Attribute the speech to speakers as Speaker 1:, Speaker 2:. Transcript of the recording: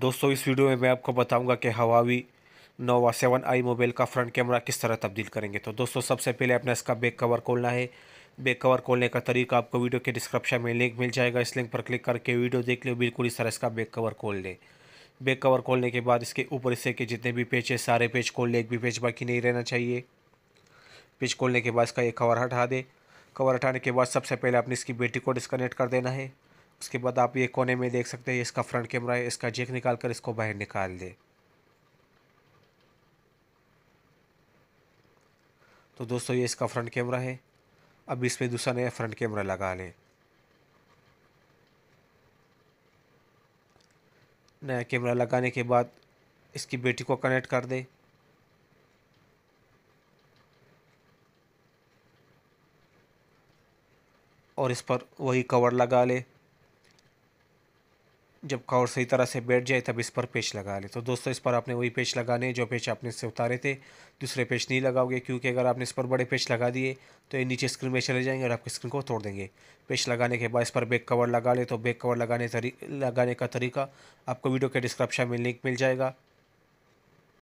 Speaker 1: दोस्तों इस वीडियो में मैं आपको बताऊंगा कि Huawei Nova seven i mobile का फ्रंट कैमरा किस तरह तब्दील करेंगे तो दोस्तों सबसे पहले अपना इसका बैक कवर खोलना है बैक कवर खोलने का तरीका आपको वीडियो के डिस्क्रिप्शन में लिंक मिल जाएगा इस लिंक पर क्लिक करके वीडियो देख लें बिल्कुल इस तरह इसका बैक कवर खोल लें बैक कवर खोलने के बाद इसके ऊपर हिस्से के जितने भी पेज है सारे पेज खोल लें एक भी पेज बाकी नहीं रहना चाहिए पेज खोलने के बाद इसका एक कवर हटा दें कवर हटाने के बाद सबसे पहले आपने इसकी बैटरी को डिस्कनेक्ट कर देना है उसके बाद आप ये कोने में देख सकते हैं इसका फ्रंट कैमरा है इसका जेक निकाल कर इसको बाहर निकाल दे तो दोस्तों ये इसका फ्रंट कैमरा है अब इसमें दूसरा नया फ्रंट कैमरा लगा लें नया कैमरा लगाने के बाद इसकी बैटरी को कनेक्ट कर दे और इस पर वही कवर लगा ले जब कवर सही तरह से बैठ जाए तब इस पर पेच लगा ले तो दोस्तों इस पर आपने वही पेच लगाने जो पेच आपने इससे उतारे थे दूसरे पेच नहीं लगाओगे क्योंकि अगर आपने इस पर बड़े पेच लगा दिए तो ये नीचे स्क्रीन में चले जाएंगे और आपके स्क्रीन को तोड़ देंगे पेच लगाने के बाद इस पर बैक कवर लगा ले तो बैक कवर लगाने तरी लगाने का तरीका आपको वीडियो के डिस्क्रिप्शन में लिंक मिल जाएगा